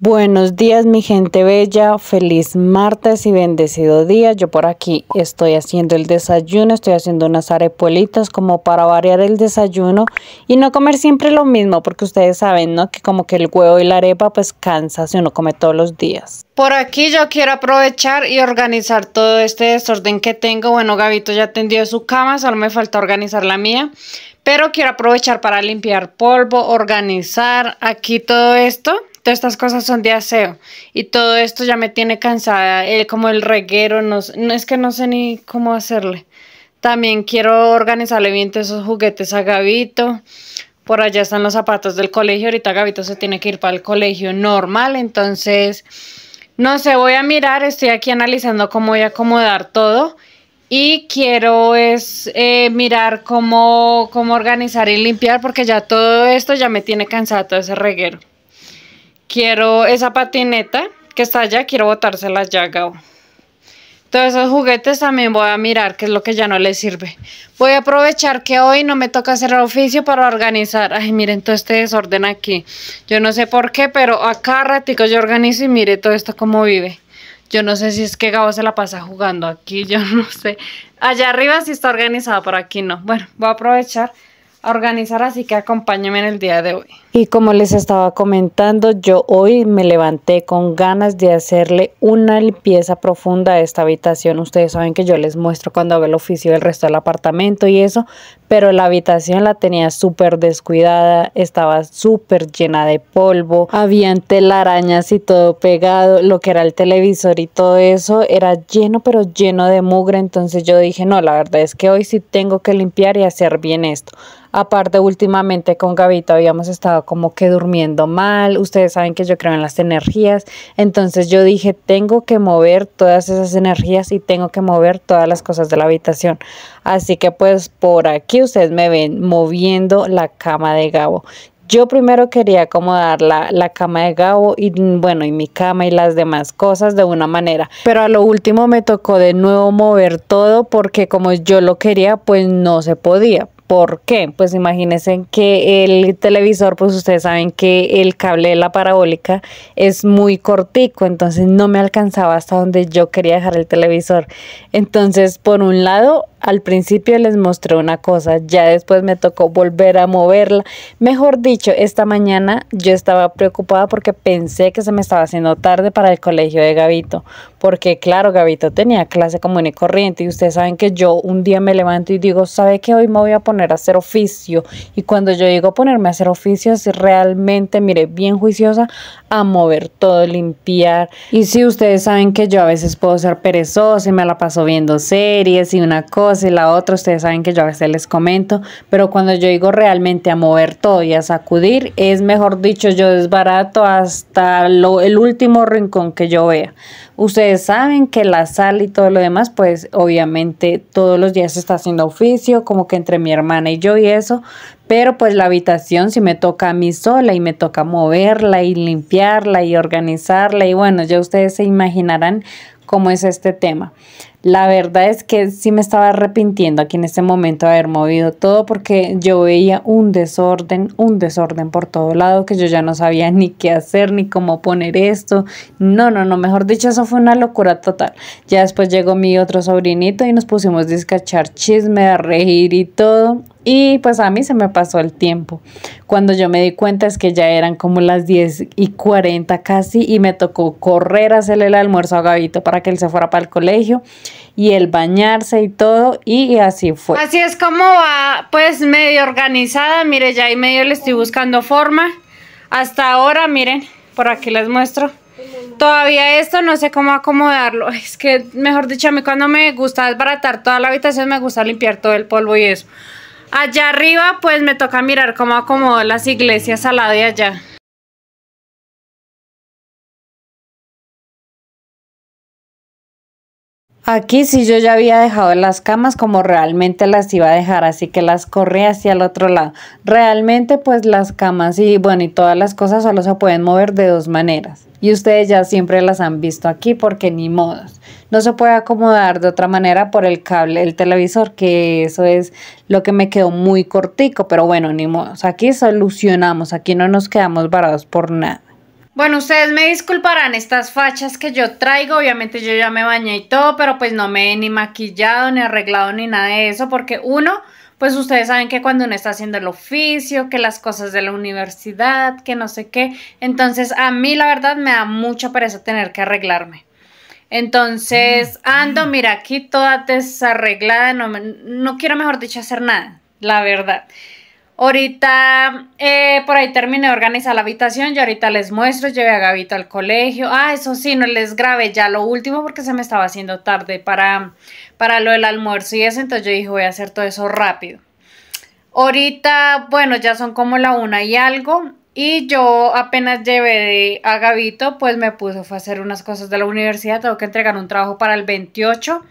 Buenos días mi gente bella, feliz martes y bendecido día. Yo por aquí estoy haciendo el desayuno, estoy haciendo unas arepuelitas como para variar el desayuno y no comer siempre lo mismo porque ustedes saben, ¿no? Que como que el huevo y la arepa pues cansa si uno come todos los días. Por aquí yo quiero aprovechar y organizar todo este desorden que tengo. Bueno, Gabito ya tendió su cama, solo me falta organizar la mía. Pero quiero aprovechar para limpiar polvo, organizar aquí todo esto estas cosas son de aseo y todo esto ya me tiene cansada, eh, como el reguero, no, es que no sé ni cómo hacerle. También quiero organizarle bien todos esos juguetes a Gabito. Por allá están los zapatos del colegio. Ahorita Gabito se tiene que ir para el colegio normal. Entonces, no sé, voy a mirar. Estoy aquí analizando cómo voy a acomodar todo. Y quiero es eh, mirar cómo, cómo organizar y limpiar porque ya todo esto ya me tiene cansado todo ese reguero. Quiero esa patineta que está allá, quiero botársela ya, Gabo Todos esos juguetes también voy a mirar qué es lo que ya no le sirve. Voy a aprovechar que hoy no me toca hacer oficio para organizar. Ay, miren todo este desorden aquí. Yo no sé por qué, pero acá ratico yo organizo y mire todo esto cómo vive. Yo no sé si es que Gabo se la pasa jugando aquí, yo no sé. Allá arriba sí está organizado, por aquí no. Bueno, voy a aprovechar a organizar, así que acompáñenme en el día de hoy. Y como les estaba comentando, yo hoy me levanté con ganas de hacerle una limpieza profunda a esta habitación. Ustedes saben que yo les muestro cuando hago el oficio del resto del apartamento y eso, pero la habitación la tenía súper descuidada, estaba súper llena de polvo, habían telarañas y todo pegado, lo que era el televisor y todo eso era lleno, pero lleno de mugre. Entonces yo dije, no, la verdad es que hoy sí tengo que limpiar y hacer bien esto. Aparte, últimamente con Gavito habíamos estado como que durmiendo mal, ustedes saben que yo creo en las energías, entonces yo dije, tengo que mover todas esas energías y tengo que mover todas las cosas de la habitación. Así que pues por aquí ustedes me ven moviendo la cama de Gabo. Yo primero quería acomodar la, cama de Gabo y bueno, y mi cama y las demás cosas de una manera. Pero a lo último me tocó de nuevo mover todo porque como yo lo quería, pues no se podía. ¿Por qué? Pues imagínense que el televisor, pues ustedes saben que el cable de la parabólica es muy cortico, entonces no me alcanzaba hasta donde yo quería dejar el televisor. Entonces, por un lado, al principio les mostré una cosa, ya después me tocó volver a moverla. Mejor dicho, esta mañana yo estaba preocupada porque pensé que se me estaba haciendo tarde para el colegio de Gabito, porque claro, Gabito tenía clase común y corriente y ustedes saben que yo un día me levanto y digo, ¿sabe que hoy me voy a poner a hacer oficio? Y cuando yo digo ponerme a hacer oficio, es realmente, mire, bien juiciosa a mover todo, limpiar. Y si ustedes saben que yo a veces puedo ser perezosa y me la paso viendo series y una cosa y la otra, ustedes saben que yo a veces les comento, pero cuando yo digo realmente a mover todo y a sacudir, es mejor dicho, yo desbarato hasta el último rincón que yo vea. Ustedes saben que la sal y todo lo demás, pues obviamente todos los días está haciendo oficio, como que entre mi hermana y yo y eso, pero pues la habitación si me toca a mí sola y me toca moverla y limpiarla y organizarla y bueno, ya ustedes se imaginarán cómo es este tema. La verdad es que sí me estaba arrepintiendo aquí en este momento de haber movido todo porque yo veía un desorden, un desorden por todo lado que yo ya no sabía ni qué hacer, ni cómo poner esto. No, no, no, mejor dicho, eso fue una locura total. Ya después llegó mi otro sobrinito y nos pusimos a descachar chisme, a reír y todo. Y pues a mí se me pasó el tiempo. Cuando yo me di cuenta es que ya eran como las 10 y 40 casi y me tocó correr a hacerle el almuerzo a Gabito para que él se fuera para el colegio y el bañarse y todo y así fue. Así es como va pues medio organizada, mire ya ahí medio le estoy buscando forma. Hasta ahora miren, por aquí les muestro. Todavía esto no sé cómo acomodarlo. Es que, mejor dicho, a mí cuando me gusta desbaratar toda la habitación, me gusta limpiar todo el polvo y eso. Allá arriba, pues me toca mirar cómo acomodo las iglesias al lado de allá. Aquí sí yo ya había dejado las camas como realmente las iba a dejar, así que las corrí hacia el otro lado. Realmente pues las camas y bueno y todas las cosas solo se pueden mover de dos maneras. Y ustedes ya siempre las han visto aquí porque ni modos. No se puede acomodar de otra manera por el cable, el televisor, que eso es lo que me quedó muy cortico, pero bueno, ni modos. Aquí solucionamos, aquí no nos quedamos varados por nada. Bueno, ustedes me disculparán estas fachas que yo traigo, obviamente yo ya me bañé y todo, pero pues no me he ni maquillado, ni arreglado, ni nada de eso, porque uno, pues ustedes saben que cuando uno está haciendo el oficio, que las cosas de la universidad, que no sé qué, entonces a mí la verdad me da mucha pereza tener que arreglarme. Entonces mm. ando, mira, aquí toda desarreglada, no, no quiero, mejor dicho, hacer nada, la verdad. Ahorita eh, por ahí terminé de organizar la habitación. Yo ahorita les muestro. Llevé a Gabito al colegio. Ah, eso sí, no les grabé ya lo último porque se me estaba haciendo tarde para, para lo del almuerzo y eso. Entonces yo dije, voy a hacer todo eso rápido. Ahorita, bueno, ya son como la una y algo. Y yo apenas llevé a Gavito, pues me puso, a hacer unas cosas de la universidad. Tengo que entregar un trabajo para el 28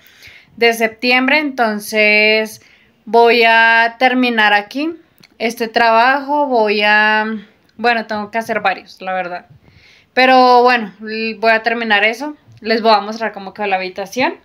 de septiembre. Entonces voy a terminar aquí este trabajo voy a, bueno, tengo que hacer varios, la verdad. Pero bueno, voy a terminar eso. Les voy a mostrar cómo quedó la habitación.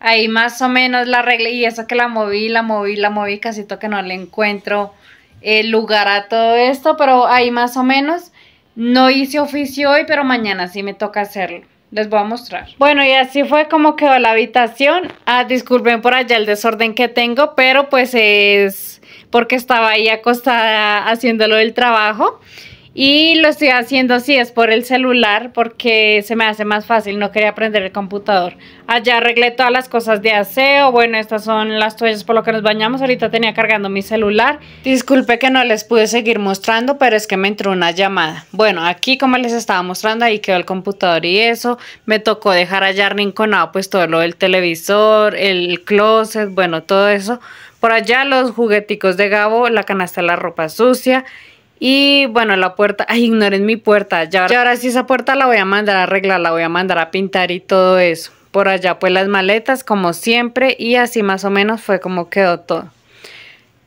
Ahí más o menos la arreglé y eso que la moví, la moví, la moví, casi que no le encuentro el eh, lugar a todo esto, pero ahí más o menos. No hice oficio hoy, pero mañana sí me toca hacerlo. Les voy a mostrar. Bueno, y así fue como quedó la habitación. Ah, disculpen por allá el desorden que tengo, pero pues es porque estaba ahí acostada haciéndolo el trabajo. Y lo estoy haciendo así, es por el celular, porque se me hace más fácil, no quería aprender el computador. Allá arreglé todas las cosas de aseo, bueno, estas son las toallas por lo que nos bañamos, ahorita tenía cargando mi celular. Disculpe que no les pude seguir mostrando, pero es que me entró una llamada. Bueno, aquí como les estaba mostrando, ahí quedó el computador y eso, me tocó dejar allá rinconado pues todo lo del televisor, el closet, bueno, todo eso por allá los jugueticos de Gabo, la canasta de la ropa sucia y bueno, la puerta, ay, ignoren mi puerta. Ya, ya ahora sí esa puerta la voy a mandar a arreglar, la voy a mandar a pintar y todo eso. Por allá pues las maletas como siempre y así más o menos fue como quedó todo.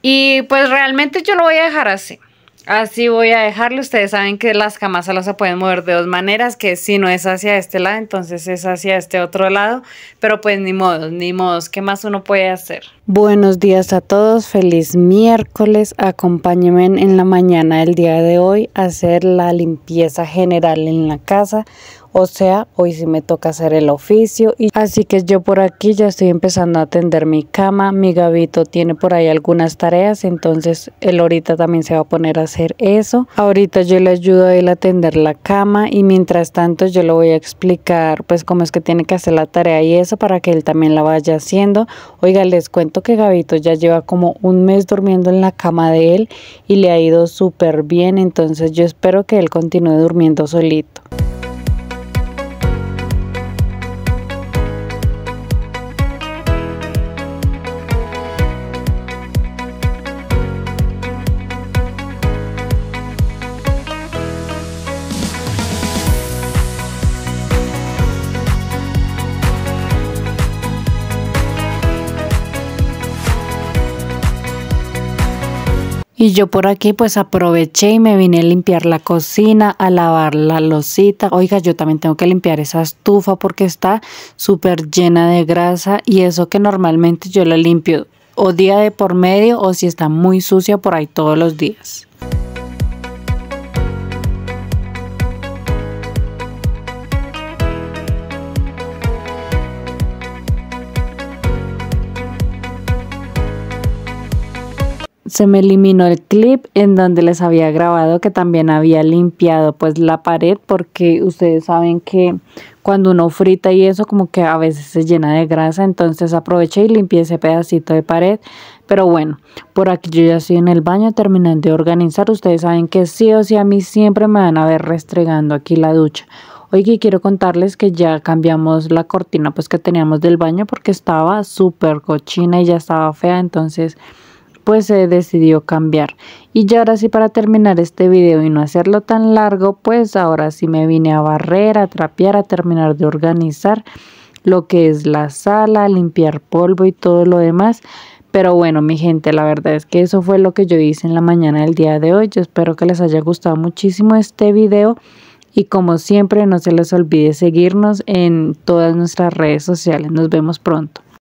Y pues realmente yo lo voy a dejar así. Así voy a dejarlo. Ustedes saben que las camas solo se pueden mover de dos maneras, que si no es hacia este lado, entonces es hacia este otro lado. Pero pues ni modo, ni modos. ¿Qué más uno puede hacer? Buenos días a todos. Feliz miércoles. Acompáñenme en la mañana del día de hoy a hacer la limpieza general en la casa. O sea, hoy sí me toca hacer el oficio. Y así que yo por aquí ya estoy empezando a atender mi cama. Mi gabito tiene por ahí algunas tareas, entonces él ahorita también se va a poner a hacer eso. Ahorita yo le ayudo a él a atender la cama y mientras tanto yo le voy a explicar pues cómo es que tiene que hacer la tarea y eso para que él también la vaya haciendo. Oiga, les cuento que Gabito ya lleva como un mes durmiendo en la cama de él y le ha ido súper bien, entonces yo espero que él continúe durmiendo solito. Y yo por aquí pues aproveché y me vine a limpiar la cocina, a lavar la losita. Oiga, yo también tengo que limpiar esa estufa porque está súper llena de grasa y eso que normalmente yo la limpio o día de por medio o si está muy sucia por ahí todos los días. se me eliminó el clip en donde les había grabado que también había limpiado pues la pared porque ustedes saben que cuando uno frita y eso como que a veces se llena de grasa, entonces aproveché y limpié ese pedacito de pared. Pero bueno, por aquí yo ya estoy en el baño terminando de organizar. Ustedes saben que sí o sí a mí siempre me van a ver restregando aquí la ducha. que quiero contarles que ya cambiamos la cortina pues que teníamos del baño porque estaba súper cochina y ya estaba fea, entonces pues se decidió cambiar. Y ya ahora sí para terminar este video y no hacerlo tan largo, pues ahora sí me vine a barrer, a trapear, a terminar de organizar lo que es la sala, limpiar polvo y todo lo demás. Pero bueno, mi gente, la verdad es que eso fue lo que yo hice en la mañana del día de hoy. espero que les haya gustado muchísimo este video. Y como siempre, no se les olvide seguirnos en todas nuestras redes sociales. Nos vemos pronto.